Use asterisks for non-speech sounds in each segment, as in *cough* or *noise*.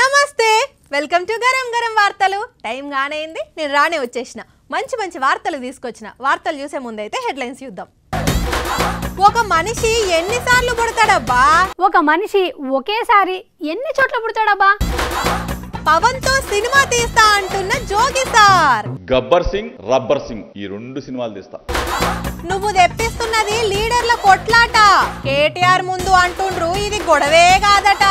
నమస్తే welcome to garam garam వార్తలు time కానైంది నేను రానే వచ్చేసిన మంచి మంచి వార్తలు తీసుకొచ్చిన వార్తలు చూసే ముందైతే హెడ్లైన్స్ చూద్దాం ఒక మనిషి ఎన్నిసార్లు పుడతాడబ్బా ఒక మనిషి ఒకేసారి ఎన్ని చోట్ల పుడతాడబ్బా పవన్ తో సినిమా తీస్తా అంటున్న జోగి సార్ గబ్బర్ సింగ్ రబ్బర్ సింగ్ ఈ రెండు సినిమాలు తీస్తా నువ్వు తెప్పిస్తున్నది లీడర్ల కొట్లాట కేటీఆర్ ముందు అంటుండ్రు ఇది గొడవే కాదట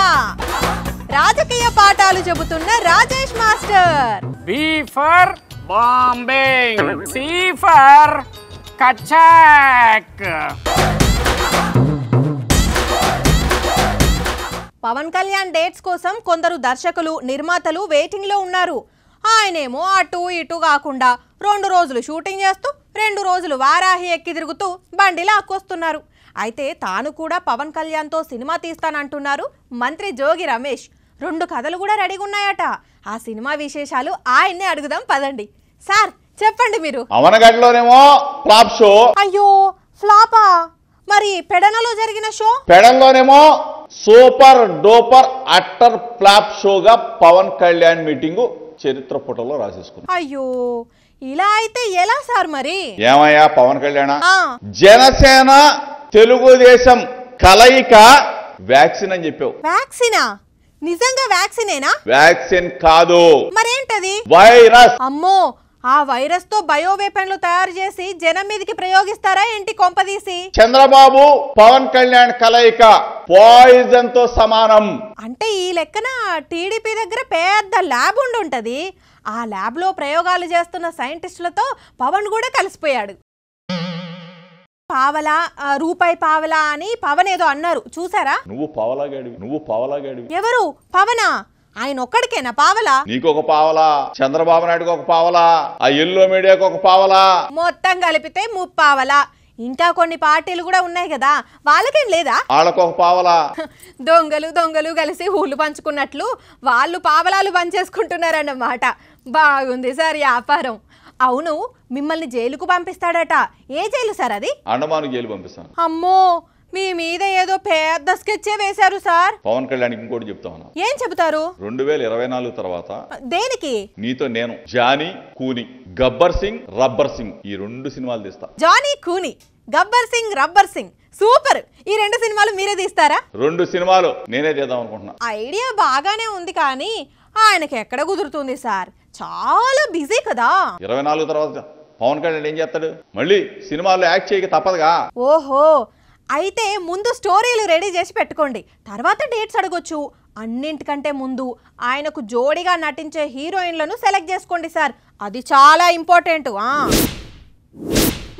రాజకీయ పాఠాలు చెబుతున్న Rajesh master B for Bombay C for కచాక్ పవన్ కళ్యాణ్ డేట్స్ కోసం కొందరు దర్శకులు నిర్మాతలు వెయిటింగ్లో ఉన్నారు ఆయనేమో అటు ఇటు కాకుండా రెండు రోజులు షూటింగ్ చేస్తూ రెండు రోజులు వారాహి ఎక్కి తిరుగుతూ బండిలా అక్కొస్తున్నారు అయితే తాను కూడా పవన్ కళ్యాణ్తో సినిమా తీస్తానంటున్నారు మంత్రి జోగి రమేష్ రెండు కథలు కూడా రెడీగా ఉన్నాయట ఆ సినిమా విశేషాలు ఆయన్నే అడుగుదాం పదండి సార్ చెప్పండి మీరు అవనగడ్లోనేమో ఫ్లాప్ షో అయ్యో ఫ్లాపా మరి పెడనలో జరిగిన షో పెడంలోనేమో సూపర్ డోపర్ అట్టర్ ఫ్లాప్ షోగా పవన్ కళ్యాణ్ మీటింగ్ చరిత్ర పుటలో రాసేసుకున్నా అయ్యో ఇలా అయితే ఎలా సార్ మరి ఏమయ్యా పవన్ కళ్యాణ జనసేన తెలుగుదేశం కలయిక వ్యాక్సిన్ అని చెప్పావు వ్యాక్సినా నిజంగా వ్యాక్సినేనా వ్యాక్సిన్ కాదు మరేంటది వైరస్ అమ్మో ఆ వైరస్ తో బయో వెపన్లు తయారు చేసి జనం మీదకి ప్రయోగిస్తారా ఏంటి కొంపదీసి చంద్రబాబు పవన్ కళ్యాణ్ కలయిక పాయిజన్ తో సమానం అంటే ఈ లెక్కన టీడీపీ దగ్గర పెద్ద ల్యాబ్ ఉండుంటది ఆ ల్యాబ్ లో ప్రయోగాలు చేస్తున్న సైంటిస్టులతో పవన్ కూడా కలిసిపోయాడు పావలా రూపాయి పావలా అని పవన్ ఏదో అన్నారు చూసారా నువ్వు పావలా గడివి నువ్వు పావలా గడివి ఎవరు పవనా ఆయన ఒక్కడికేనా పావలా నీకు ఒక పావలా చంద్రబాబు నాయుడుకి ఒక పావలా ఆ ఎల్లో మీడియాకి ఒక పావలా మొత్తం కలిపితే ముప్పావలా ఇంకా కొన్ని పార్టీలు కూడా ఉన్నాయి కదా వాళ్ళకేం లేదా ఒక పావలా *laughs* దొంగలు దొంగలు కలిసి ఊళ్ళు పంచుకున్నట్లు వాళ్ళు పావలాలు పంచేసుకుంటున్నారన్నమాట బాగుంది సార్ వ్యాపారం అవును మిమ్మల్ని జైలుకు పంపిస్తాడట ఏ జైలు సార్ అది అండమాను జైలు పంపిస్తాను అమ్మో మీ మీద ఏదో పెద్ద స్కెచ్చే వేశారు సార్ పవన్ కళ్యాణ్ ఇంకోటి చెప్తా ఏం చెబుతారు రెండు వేల ఇరవై నాలుగు తర్వాత దేనికి నీతో నేను జానీ కూని గబ్బర్ సింగ్ రబ్బర్ సింగ్ ఈ రెండు సినిమాలు తీస్తా జానీ కూని గబ్బర్ సింగ్ రబ్బర్ సింగ్ సూపర్ ఈ రెండు సినిమాలు మీరే తీస్తారా రెండు సినిమాలు నేనే తీద్దాం అనుకుంటున్నా ఐడియా బాగానే ఉంది కానీ ఆయనకి ఎక్కడ కుదురుతుంది సార్ చాలా బిజీ కదా ఇరవై నాలుగు తర్వాత పవన్ కళ్యాణ్ ఏం చేస్తాడు మళ్ళీ సినిమాలో యాక్ట్ చేయక తప్పదుగా ఓహో అయితే ముందు స్టోరీలు రెడీ చేసి పెట్టుకోండి తర్వాత డేట్స్ అడగొచ్చు అన్నింటికంటే ముందు ఆయనకు జోడిగా నటించే హీరోయిన్లను సెలెక్ట్ చేసుకోండి సార్ అది చాలా ఇంపార్టెంట్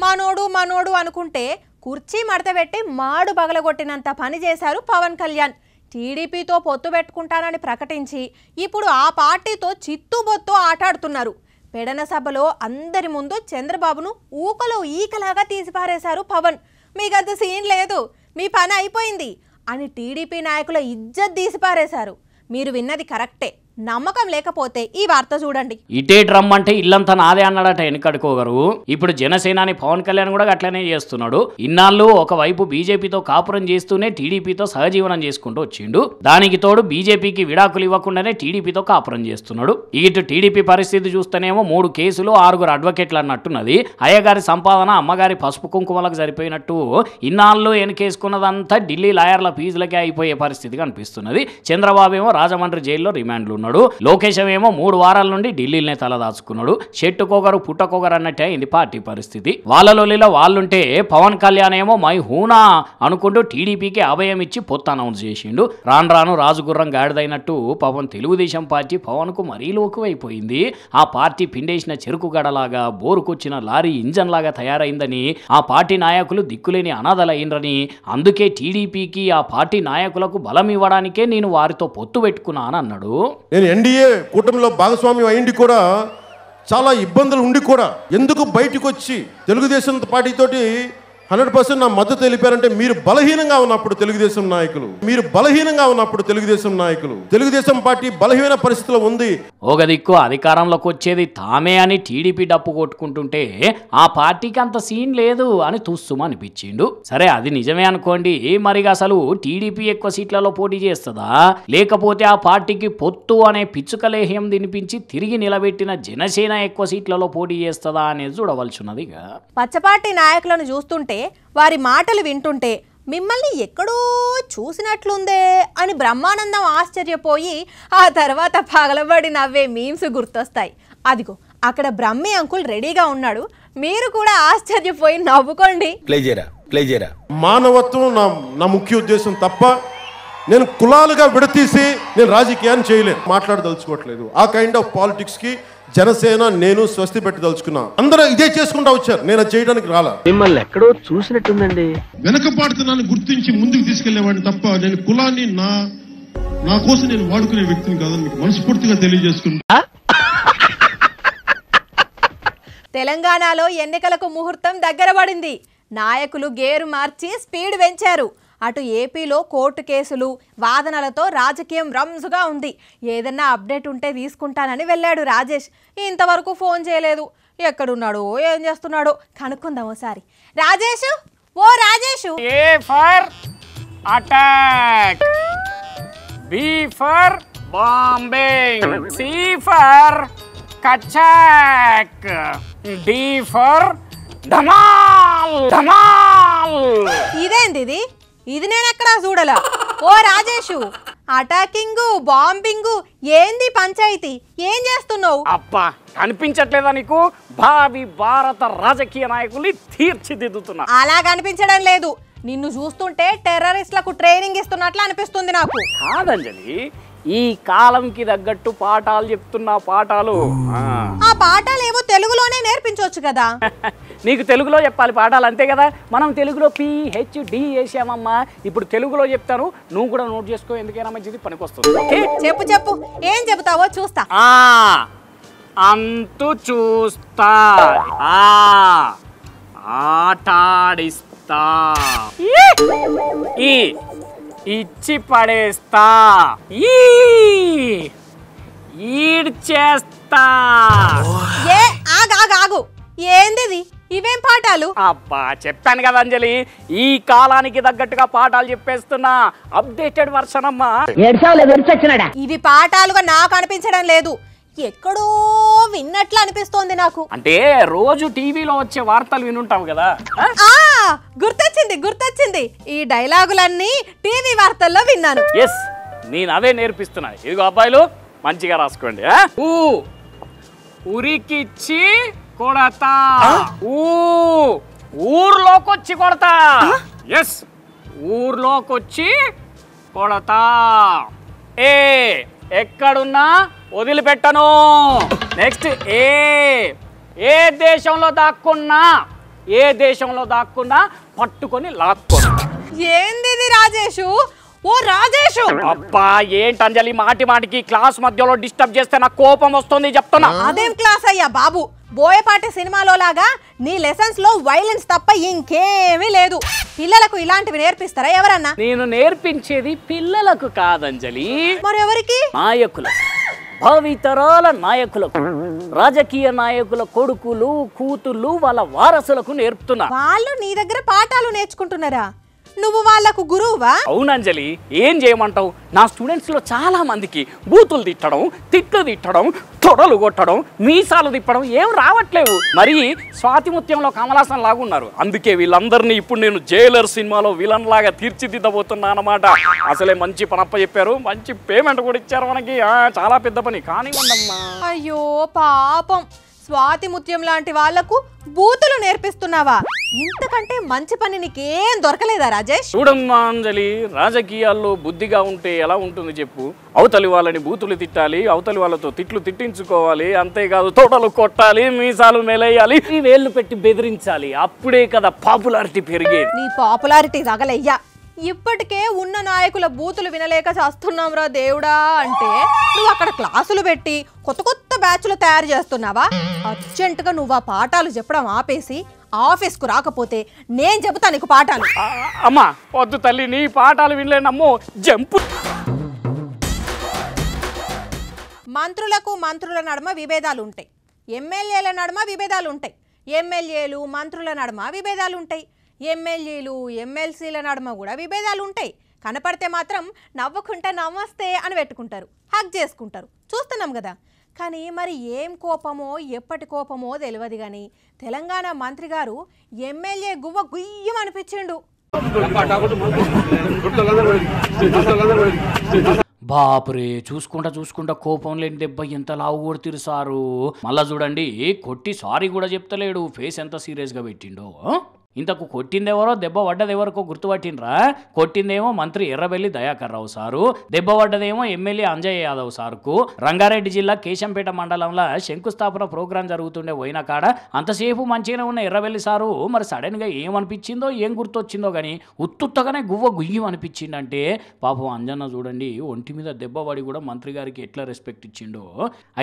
మనోడు మనోడు అనుకుంటే కుర్చీ పెట్టి మాడు పగలగొట్టినంత పని చేశారు పవన్ కళ్యాణ్ టీడీపీతో పొత్తు పెట్టుకుంటానని ప్రకటించి ఇప్పుడు ఆ పార్టీతో చిత్తుబొత్తు ఆటాడుతున్నారు పెడన సభలో అందరి ముందు చంద్రబాబును ఊకలో ఈకలాగా తీసిపారేశారు పవన్ మీకంత సీన్ లేదు మీ పని అయిపోయింది అని టీడీపీ నాయకుల ఇజ్జత్ తీసిపారేశారు మీరు విన్నది కరెక్టే నమ్మకం లేకపోతే ఈ వార్త చూడండి ఇటే డ్రమ్ అంటే ఇల్లంతా నాదే అన్నాడట వెనకడుకోగరు ఇప్పుడు జనసేనాని పవన్ కళ్యాణ్ కూడా అట్లనే చేస్తున్నాడు ఇన్నాళ్ళు ఒకవైపు బీజేపీతో కాపురం చేస్తూనే టీడీపీతో సహజీవనం చేసుకుంటూ వచ్చిండు దానికి తోడు బీజేపీకి విడాకులు ఇవ్వకుండానే టీడీపీతో కాపురం చేస్తున్నాడు ఇటు టీడీపీ పరిస్థితి చూస్తేనేమో మూడు కేసులు ఆరుగురు అడ్వకేట్లు అన్నట్టున్నది అయ్యగారి సంపాదన అమ్మగారి పసుపు కుంకుమలకు సరిపోయినట్టు ఇన్నాళ్ళు వెనకేసుకున్నదంతా ఢిల్లీ లాయర్ల ఫీజులకే అయిపోయే పరిస్థితి కనిపిస్తున్నది చంద్రబాబు ఏమో రాజమండ్రి జైల్లో రిమాండ్లు చేసుకున్నాడు లోకేశం ఏమో మూడు వారాల నుండి ఢిల్లీనే తల దాచుకున్నాడు చెట్టుకోగరు పుట్టకోగరు అన్నట్టే అయింది పార్టీ పరిస్థితి వాళ్ళలోలిలో వాళ్ళుంటే పవన్ కళ్యాణ్ ఏమో మై హూనా అనుకుంటూ టీడీపీకి అభయం ఇచ్చి పొత్తు అనౌన్స్ చేసిండు రాను రాను రాజుగుర్రం గాడిదైనట్టు పవన్ తెలుగుదేశం పార్టీ పవన్ కు మరీ లోకువైపోయింది ఆ పార్టీ పిండేసిన చెరుకు గడలాగా బోరుకొచ్చిన లారీ ఇంజన్ లాగా తయారైందని ఆ పార్టీ నాయకులు దిక్కులేని అనాథలైనరని అందుకే టీడీపీకి ఆ పార్టీ నాయకులకు బలం ఇవ్వడానికే నేను వారితో పొత్తు పెట్టుకున్నాను అన్నాడు నేను ఎన్డీఏ కూటమిలో భాగస్వామ్యం అయింది కూడా చాలా ఇబ్బందులు ఉండి కూడా ఎందుకు బయటకు వచ్చి తెలుగుదేశం పార్టీతోటి హండ్రెడ్ పర్సెంట్ నా మద్దతు తెలిపారంటే మీరు బలహీనంగా ఉన్నప్పుడు తెలుగుదేశం నాయకులు మీరు బలహీనంగా ఉన్నప్పుడు తెలుగుదేశం నాయకులు తెలుగుదేశం పార్టీ బలహీన పరిస్థితిలో ఉంది ఒక దిక్కు అధికారంలోకి వచ్చేది తామే అని టీడీపీ డప్పు కొట్టుకుంటుంటే ఆ పార్టీకి అంత సీన్ లేదు అని తూస్తుమా అనిపించిండు సరే అది నిజమే అనుకోండి మరి అసలు టీడీపీ ఎక్కువ సీట్లలో పోటీ చేస్తుందా లేకపోతే ఆ పార్టీకి పొత్తు అనే పిచ్చుకలేహ్యం తినిపించి తిరిగి నిలబెట్టిన జనసేన ఎక్కువ సీట్లలో పోటీ చేస్తుందా అనేది చూడవలసినది పచ్చపార్టీ నాయకులను చూస్తుంటే అంటే వారి మాటలు వింటుంటే మిమ్మల్ని ఎక్కడో చూసినట్లుందే అని బ్రహ్మానందం ఆశ్చర్యపోయి ఆ తర్వాత పగలబడి నవ్వే మీమ్స్ గుర్తొస్తాయి అదిగో అక్కడ బ్రహ్మి అంకుల్ రెడీగా ఉన్నాడు మీరు కూడా ఆశ్చర్యపోయి నవ్వుకోండి మానవత్వం నా నా ముఖ్య ఉద్దేశం తప్ప నేను కులాలుగా విడతీసి నేను రాజకీయాన్ని చేయలేదు మాట్లాడదలుచుకోవట్లేదు ఆ కైండ్ ఆఫ్ పాలిటిక్స్కి జనసేన నేను స్వస్తి పెట్టదలుచుకున్నా అందరూ ఇదే చేసుకుంటా వచ్చారు నేను చేయడానికి రాలా మిమ్మల్ని ఎక్కడో చూసినట్టుందండి పాడుతున్నాను గుర్తించి ముందుకు తీసుకెళ్లేవాడిని తప్ప నేను కులాన్ని నా నా కోసం నేను వాడుకునే వ్యక్తిని కాదని మీకు మనస్ఫూర్తిగా తెలియజేసుకుంటా తెలంగాణలో ఎన్నికలకు ముహూర్తం దగ్గర పడింది నాయకులు గేరు మార్చి స్పీడ్ పెంచారు అటు ఏపీలో కోర్టు కేసులు వాదనలతో రాజకీయం రంజుగా ఉంది ఏదన్నా అప్డేట్ ఉంటే తీసుకుంటానని వెళ్ళాడు రాజేష్ ఇంతవరకు ఫోన్ చేయలేదు ఎక్కడున్నాడు ఏం చేస్తున్నాడు కనుక్కుందాం ఓసారి రాజేష్ ఓ Rajesh A for attack B for Bombay C for కచాక్ డి ఫర్ ధమాల్ ధమాల్ ఇదేంది ఇది ఇది నేనెక్కడా చూడలా ఓ రాజేషు అటాకింగ్ బాంబింగ్ ఏంది పంచాయతీ ఏం చేస్తున్నావు అబ్బా కనిపించట్లేదా నీకు భావి భారత రాజకీయ నాయకుల్ని తీర్చిదిద్దుతున్నా అలా కనిపించడం లేదు నిన్ను చూస్తుంటే టెర్రరిస్ట్లకు ట్రైనింగ్ ఇస్తున్నట్లు అనిపిస్తుంది నాకు కాదంజలి ఈ కాలంకి తగ్గట్టు పాఠాలు చెప్తున్నా పాఠాలు ఆ పాఠాలు ఏమో తెలుగులోనే నేర్పించవచ్చు కదా *laughs* నీకు తెలుగులో చెప్పాలి పాఠాలు అంతే కదా మనం తెలుగులో పిహెచ్ డి వేసామమ్మా ఇప్పుడు తెలుగులో చెప్తాను నువ్వు కూడా నోట్ చేసుకో ఎందుకైనా మంచిది పనికొస్తుంది చెప్పు చెప్పు ఏం చెబుతావో చూస్తా ఆ అంతు చూస్తా ఆ ఆటాడిస్తా ఈ ఇచ్చి పడేస్తా ఈడ్చేస్తా ఏ ఆగు ఏందిది ఇవేం పాఠాలు అబ్బా చెప్పాను కదా అంజలి ఈ కాలానికి తగ్గట్టుగా పాఠాలు చెప్పేస్తున్నా అప్డేటెడ్ వర్షన్ అమ్మా ఇవి పాఠాలుగా నాకు అనిపించడం లేదు ఎక్కడో విన్నట్లు అనిపిస్తోంది నాకు అంటే రోజు టీవీలో వచ్చే వార్తలు వినుంటాం కదా గుర్తొచ్చింది గుర్తొచ్చింది ఈ డైలాగులన్నీ టీవీ వార్తల్లో విన్నాను ఎస్ నేను అవే నేర్పిస్తున్నా ఇదిగో అబ్బాయిలు మంచిగా రాసుకోండి ఉరికిచ్చి కొడతా ఊర్లోకొచ్చి కొడతా ఎస్ ఊర్లోకొచ్చి కొడతా ఏ ఎక్కడున్నా వదిలిపెట్టను నెక్స్ట్ ఏ ఏ దేశంలో దాక్కున్నా ఏ దేశంలో దాక్కున్నా పట్టుకొని లాక్కోను ఏంది రాజేషు ఓ రాజేషు అబ్బా ఏంటి అంజలి మాటి మాటికి క్లాస్ మధ్యలో డిస్టర్బ్ చేస్తే నాకు కోపం వస్తుంది చెప్తున్నా అదేం క్లాస్ అయ్యా బాబు బోయపాటి సినిమాలో లాగా నీ లెసన్స్ లో వైలెన్స్ తప్ప ఇంకేమీ లేదు పిల్లలకు ఇలాంటివి నేర్పిస్తారా ఎవరన్నా నేను నేర్పించేది పిల్లలకు కాదంజలి మరెవరికి నాయకులు భవితరాల నాయకులకు రాజకీయ నాయకుల కొడుకులు కూతుళ్ళు వాళ్ళ వారసులకు నేర్పుతున్నా వాళ్ళు నీ దగ్గర పాఠాలు నేర్చుకుంటున్నారా నువ్వు వాళ్ళకు గురువువా అవునంజలి ఏం చేయమంటావు నా స్టూడెంట్స్లో చాలా మందికి బూతులు తిట్టడం తిట్లు తిట్టడం తొడలు కొట్టడం మీసాలు తిప్పడం ఏం రావట్లేవు మరి స్వాతిముత్యంలో కమలాసన్ లాగున్నారు అందుకే వీళ్ళందరినీ ఇప్పుడు నేను జైలర్ సినిమాలో విలన్ లాగా తీర్చిదిద్దబోతున్నా అనమాట అసలే మంచి పనప్ప చెప్పారు మంచి పేమెంట్ కూడా ఇచ్చారు మనకి చాలా పెద్ద పని కానివ్వండమ్మా అయ్యో పాపం స్వాతిముత్యం లాంటి వాళ్లకు బూతులు నేర్పిస్తున్నావా ఇంతకంటే మంచి పని నీకేం దొరకలేదా రాజేష్ చూడమ్మా అంజలి రాజకీయాల్లో బుద్ధిగా ఉంటే ఎలా ఉంటుంది చెప్పు అవతలి వాళ్ళని బూతులు తిట్టాలి అవతలి వాళ్ళతో తిట్లు తిట్టించుకోవాలి అంతేకాదు తోటలు కొట్టాలి మీసాలు మేలేయాలి వేళ్ళు పెట్టి బెదిరించాలి అప్పుడే కదా పాపులారిటీ పెరిగేది నీ పాపులారిటీ తగలయ్యా ఇప్పటికే ఉన్న నాయకుల బూతులు వినలేక చేస్తున్నాం రా దేవుడా అంటే నువ్వు అక్కడ క్లాసులు పెట్టి కొత్త కొత్త బ్యాచ్లు తయారు చేస్తున్నావా అర్జెంటుగా నువ్వు ఆ పాఠాలు చెప్పడం ఆపేసి ఆఫీస్కు రాకపోతే నేను చెబుతా నీకు పాఠాలు అమ్మా వద్దు తల్లి నీ పాఠాలు వినలేనమ్మో జంపు మంత్రులకు మంత్రుల నడుమ విభేదాలు ఉంటాయి ఎమ్మెల్యేల నడుమ విభేదాలు ఉంటాయి ఎమ్మెల్యేలు మంత్రుల నడుమ విభేదాలు ఉంటాయి ఎమ్మెల్యేలు ఎమ్మెల్సీల నడుమ కూడా విభేదాలు ఉంటాయి కనపడితే మాత్రం నవ్వకుంటా నమస్తే అని పెట్టుకుంటారు హక్ చేసుకుంటారు చూస్తున్నాం కదా కానీ మరి ఏం కోపమో ఎప్పటి కోపమో తెలియదు కానీ తెలంగాణ మంత్రి గారు ఎమ్మెల్యే గువ్వ గుయ్యం అనిపించిండు బాపురే చూసుకుంటా చూసుకుంటా కోపం లేని దెబ్బ ఎంత లావు కొడుతురు సారు మళ్ళా చూడండి కొట్టి సారీ కూడా చెప్తలేడు ఫేస్ ఎంత సీరియస్గా పెట్టిండో ఇంతకు కొట్టిందెవరో దెబ్బ ఎవరికో గుర్తుపట్టినరా కొట్టిందేమో మంత్రి ఎర్రబెల్లి దయాకర్ రావు సారు దెబ్బ పడ్డదేమో ఎమ్మెల్యే అంజయ్య యాదవ్ సార్కు రంగారెడ్డి జిల్లా కేశంపేట మండలంలో శంకుస్థాపన ప్రోగ్రాం జరుగుతుండే పోయిన కాడ అంతసేపు మంచిగానే ఉన్న ఎర్రబెల్లి సారు మరి సడన్గా ఏమనిపించిందో ఏం గుర్తొచ్చిందో కానీ ఉత్తుత్తగానే గువ్వ గుయ్యం అనిపించిందంటే పాపం అంజన్న చూడండి ఒంటి మీద దెబ్బ పడి కూడా మంత్రి గారికి ఎట్లా రెస్పెక్ట్ ఇచ్చిండో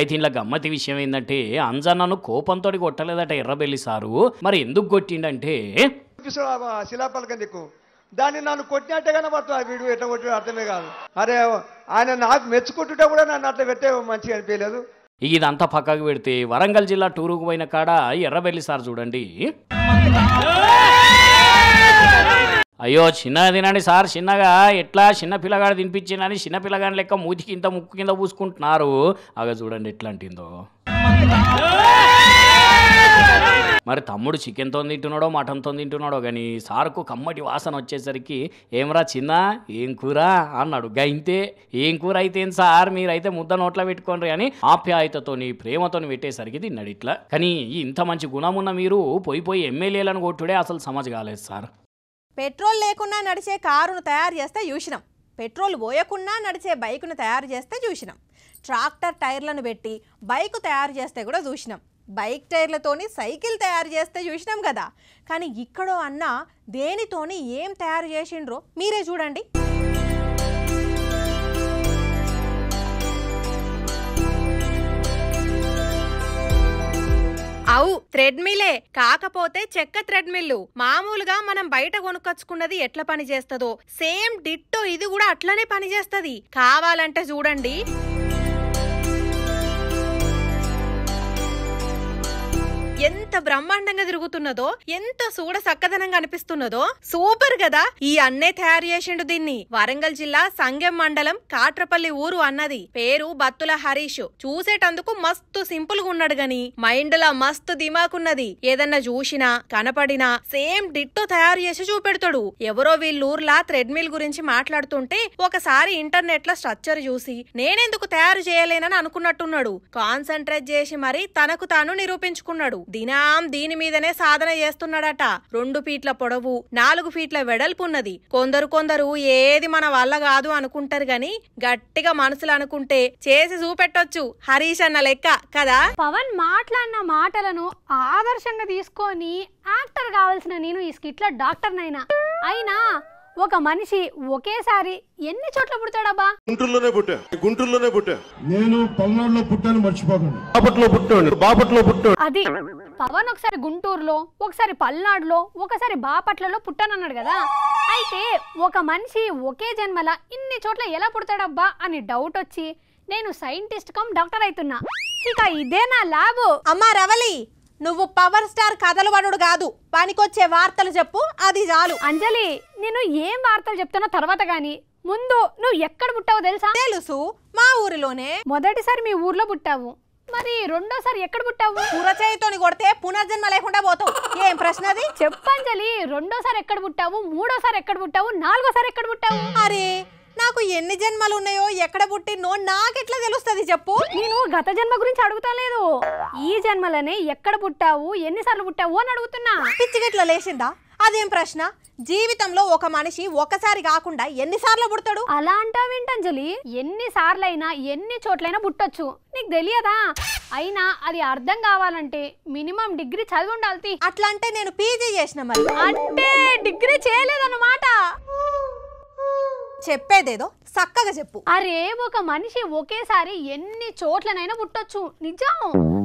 అయితే ఇలా గమ్మతి విషయం ఏంటంటే అంజన్నను కోపంతో కొట్టలేదట ఎర్రబెల్లి సారు మరి ఎందుకు కొట్టిండంటే శిలాపలకం దిక్కు దాన్ని నన్ను కొట్టినట్టే ఆ వీడు ఎట్లా కొట్టి అర్థమే కాదు అరే ఆయన నాకు మెచ్చుకుంటుంటే కూడా నన్ను అట్లా పెట్టే మంచిగా అనిపించలేదు ఇదంతా పక్కకు పెడితే వరంగల్ జిల్లా టూరుకు పోయిన కాడ ఎర్రబెల్లి సార్ చూడండి అయ్యో చిన్నగా తినండి సార్ చిన్నగా ఎట్లా చిన్న పిల్లగాడు తినిపించినని చిన్న పిల్లగాని లెక్క మూతికి ఇంత ముక్కు కింద పూసుకుంటున్నారు అగ చూడండి ఎట్లాంటిందో మరి తమ్ముడు చికెన్తో తింటున్నాడో మటన్తో తింటున్నాడో కానీ సార్కు కమ్మటి వాసన వచ్చేసరికి ఏమరా చిన్న ఏం కూర అన్నాడు గైంతే ఏం కూర అయితే సార్ మీరైతే ముద్ద నోట్లో పెట్టుకోండి అని ఆప్యాయతతోని ప్రేమతోని పెట్టేసరికి తిన్నాడు ఇట్లా కానీ ఇంత మంచి గుణమున్న మీరు పోయి పోయి ఎమ్మెల్యేలను కొట్టుడే అసలు సమజ్ కాలేదు సార్ పెట్రోల్ లేకుండా నడిచే కారును తయారు చేస్తే చూసినాం పెట్రోల్ పోయకుండా నడిచే బైకును తయారు చేస్తే చూసినాం ట్రాక్టర్ టైర్లను పెట్టి బైక్ తయారు చేస్తే కూడా చూసినాం బైక్ టైర్లతోని సైకిల్ తయారు చేస్తే చూసినాం కదా కానీ ఇక్కడో అన్న దేనితోని ఏం తయారు చేసిండ్రో మీరే చూడండి అవు థ్రెడ్మిలే కాకపోతే చెక్క థ్రెడ్మిల్లు మామూలుగా మనం బయట కొనుక్కొచ్చుకున్నది ఎట్లా పనిచేస్తుందో సేమ్ డిట్టో ఇది కూడా అట్లనే పనిచేస్తుంది కావాలంటే చూడండి ఎంత బ్రహ్మాండంగా తిరుగుతున్నదో ఎంత సూడ సక్కదనంగా అనిపిస్తున్నదో సూపర్ కదా ఈ అన్నే తయారు చేసిండు దీన్ని వరంగల్ జిల్లా సంగెం మండలం కాట్రపల్లి ఊరు అన్నది పేరు బత్తుల హరీష్ చూసేటందుకు మస్తు సింపుల్ గా ఉన్నాడు గాని మైండ్ లా మస్తు దిమాకున్నది ఏదన్నా చూసినా కనపడినా సేమ్ డిట్టో తయారు చేసి చూపెడతాడు ఎవరో వీళ్ళూర్లా థ్రెడ్మిల్ గురించి మాట్లాడుతుంటే ఒకసారి ఇంటర్నెట్ లో స్ట్రక్చర్ చూసి నేనెందుకు తయారు చేయలేనని అనుకున్నట్టున్నాడు కాన్సన్ట్రేట్ చేసి మరి తనకు తాను నిరూపించుకున్నాడు దినాం దీని మీదనే సాధన చేస్తున్నాడట రెండు ఫీట్ల పొడవు నాలుగు ఫీట్ల వెడల్పున్నది కొందరు కొందరు ఏది మన వల్ల కాదు అనుకుంటారు గాని గట్టిగా మనసులు అనుకుంటే చేసి చూపెట్టొచ్చు హరీష్ అన్న లెక్క కదా పవన్ మాట్లాడిన మాటలను ఆదర్శంగా తీసుకొని యాక్టర్ కావాల్సిన నేను ఈ స్కిట్లో డాక్టర్ నైనా అయినా ఒక మనిషి ఒకేసారి ఎన్ని చోట్ల పుడతాడబ్బా గుంటూరులోనే పుట్టా గుంటూరులోనే పుట్టా నేను పల్నాడులో పుట్టాను మర్చిపోకండి బాపట్లో బాపట్లో అది పవన్ ఒకసారి గుంటూరులో ఒకసారి పల్నాడులో ఒకసారి బాపట్లలో పుట్టానన్నాడు కదా అయితే ఒక మనిషి ఒకే జన్మల ఇన్ని చోట్ల ఎలా పుడతాడబ్బా అని డౌట్ వచ్చి నేను సైంటిస్ట్ కమ్ డాక్టర్ అవుతున్నా ఇక ఇదే నా ల్యాబ్ అమ్మా రవలి నువ్వు పవర్ స్టార్ కథలవనుడు కాదు పనికొచ్చే వార్తలు చెప్పు అది చాలు అంజలి నేను ఏం వార్తలు చెప్తానో తర్వాత గాని ముందు నువ్వు ఎక్కడ పుట్టావు తెలుసా తెలుసు మా ఊరిలోనే మొదటిసారి మీ ఊర్లో పుట్టావు మరి రెండోసారి ఎక్కడ పుట్టావు పురచేయితోని కొడితే పునర్జన్మ లేకుండా పోతావు ఏం ప్రశ్న అది చెప్పంజలి రెండోసారి ఎక్కడ పుట్టావు మూడోసారి ఎక్కడ పుట్టావు నాలుగోసారి ఎక్కడ పుట్టావు అరే ఎన్ని జన్మలు ఉన్నాయో ఎక్కడ పుట్టినో నాకెట్లా తెలుస్తుంది చెప్పు నేను గత జన్మ గురించి అడుగుతా లేదు ఈ జన్మలనే ఎక్కడ పుట్టావు ఎన్నిసార్లు పుట్టావు అని అడుగుతున్నా పిచ్చిగట్లా లేచిందా అదేం ప్రశ్న జీవితంలో ఒక మనిషి ఒకసారి కాకుండా ఎన్నిసార్లు పుడతాడు అలా అంటావేంటంజలి సార్లైనా ఎన్ని చోట్లైనా పుట్టొచ్చు నీకు తెలియదా అయినా అది అర్థం కావాలంటే మినిమం డిగ్రీ చదివి ఉండాలి అట్లా అంటే నేను పీజీ చేసిన మరి అంటే డిగ్రీ చేయలేదన్నమాట చెప్పేదేదో చక్కగా చెప్పు అరే ఒక మనిషి ఒకేసారి ఎన్ని చోట్లనైనా పుట్టొచ్చు నిజం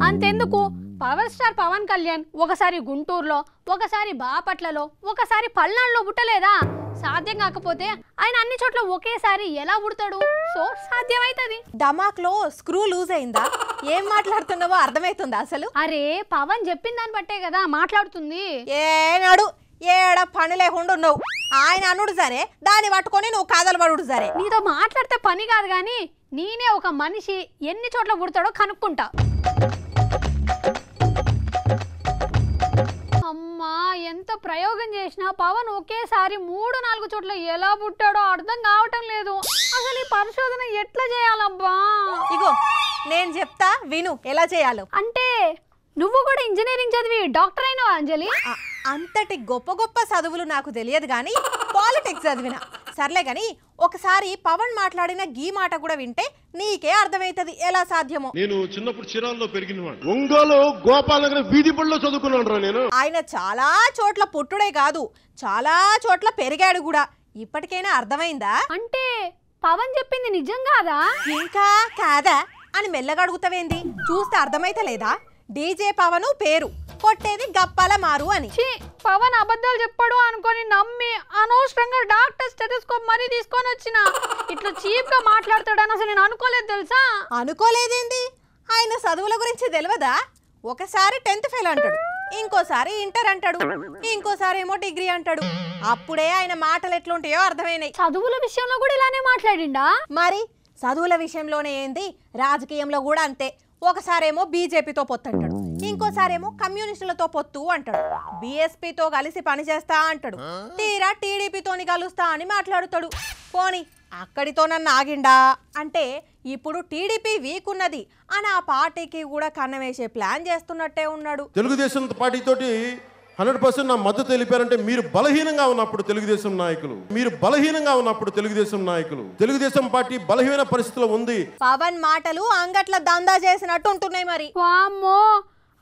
అంతెందుకు పవర్ స్టార్ పవన్ కళ్యాణ్ ఒకసారి గుంటూరులో ఒకసారి బాపట్లలో ఒకసారి పల్నాడులో పుట్టలేదా సాధ్యం కాకపోతే ఆయన అన్ని చోట్ల ఒకేసారి ఎలా పుడతాడు సో సాధ్యమైతుంది డమాక్లో స్క్రూ లూజ్ అయిందా ఏం మాట్లాడుతున్నావో అర్థమవుతుందా అసలు అరే పవన్ చెప్పిన దాన్ని బట్టే కదా మాట్లాడుతుంది ఏనాడు ఏడ పని లేకుండా హుండున్నావు ఆయన అనుడు సరే దాన్ని పట్టుకొని నువ్వు కాదలు పడుడు సరే నీతో మాట్లాడితే పని కాదు కానీ నేనే ఒక మనిషి ఎన్ని చోట్ల పుడతాడో కనుక్కుంటా అమ్మా ఎంత ప్రయోగం చేసినా పవన్ ఒకేసారి మూడు నాలుగు చోట్ల ఎలా పుట్టాడో అర్థం కావటం లేదు అసలు ఈ పరిశోధన ఎట్లా చేయాలబ్బా ఇగో నేను చెప్తా విను ఎలా చేయాలో అంటే నువ్వు కూడా ఇంజనీరింగ్ చదివి డాక్టర్ అయినావా అంజలి అంతటి గొప్ప గొప్ప చదువులు నాకు తెలియదు కానీ పాలిటిక్స్ చదివిన సర్లే కానీ ఒకసారి పవన్ మాట్లాడిన గీ మాట కూడా వింటే నీకే అర్థమవుతుంది ఎలా సాధ్యమో నేను చిన్నప్పుడు చిరాల్లో పెరిగిన ఒంగోలు గోపాలనగర్ వీధి పళ్ళలో చదువుకున్నాను నేను ఆయన చాలా చోట్ల పుట్టుడే కాదు చాలా చోట్ల పెరిగాడు కూడా ఇప్పటికైనా అర్థమైందా అంటే పవన్ చెప్పింది నిజం కాదా ఇంకా కాదా అని మెల్లగా అడుగుతావేంది చూస్తే అర్థమైతలేదా డీజే పవను పేరు కొట్టేది గప్పాల మారు అని పవన్ అబద్ధాలు చెప్పాడు అనుకొని నమ్మి అనవసరంగా డాక్టర్ స్టెథోస్కోప్ మరి తీసుకొని వచ్చిన ఇట్లా చీప్ గా మాట్లాడతాడని అసలు నేను అనుకోలేదు తెలుసా అనుకోలేదేంది ఆయన చదువుల గురించి తెలియదా ఒకసారి టెన్త్ ఫెయిల్ అంటాడు ఇంకోసారి ఇంటర్ అంటాడు ఇంకోసారి ఏమో డిగ్రీ అంటాడు అప్పుడే ఆయన మాటలు ఎట్లుంటాయో అర్థమైనాయి చదువుల విషయంలో కూడా ఇలానే మాట్లాడిండా మరి చదువుల విషయంలోనే ఏంది రాజకీయంలో కూడా అంతే ఒకసారేమో బీజేపీతో పొత్తు అంటాడు ఇంకోసారేమో కమ్యూనిస్టులతో పొత్తు అంటాడు బీఎస్పీతో కలిసి పనిచేస్తా అంటాడు తీరా టీడీపీతోని కలుస్తా అని మాట్లాడుతాడు పోని అక్కడితో నన్ను ఆగిండా అంటే ఇప్పుడు టీడీపీ వీక్ ఉన్నది అని ఆ పార్టీకి కూడా కన్నవేసే ప్లాన్ చేస్తున్నట్టే ఉన్నాడు తెలుగుదేశం పార్టీతోటి హండ్రెడ్ పర్సెంట్ నా మద్దతు తెలిపారంటే మీరు బలహీనంగా ఉన్నప్పుడు తెలుగుదేశం నాయకులు మీరు బలహీనంగా ఉన్నప్పుడు తెలుగుదేశం నాయకులు తెలుగుదేశం పార్టీ బలహీన పరిస్థితిలో ఉంది పవన్ మాటలు అంగట్ల దందా చేసినట్టు ఉంటున్నాయి మరి వామ్మో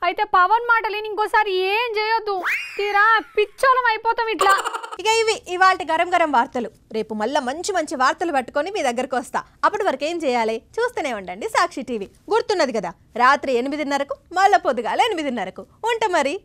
అయితే పవన్ మాటలు ఇంకోసారి ఏం చేయొద్దు తీరా పిచ్చోలం అయిపోతాం ఇట్లా ఇక ఇవి ఇవాళ గరం గరం వార్తలు రేపు మళ్ళీ మంచి మంచి వార్తలు పట్టుకొని మీ దగ్గరకు వస్తా అప్పటి వరకు ఏం చేయాలి చూస్తూనే ఉండండి సాక్షి టీవీ గుర్తున్నది కదా రాత్రి ఎనిమిదిన్నరకు మళ్ళీ పొద్దుగాల ఎనిమిదిన్నరకు ఉంట మరి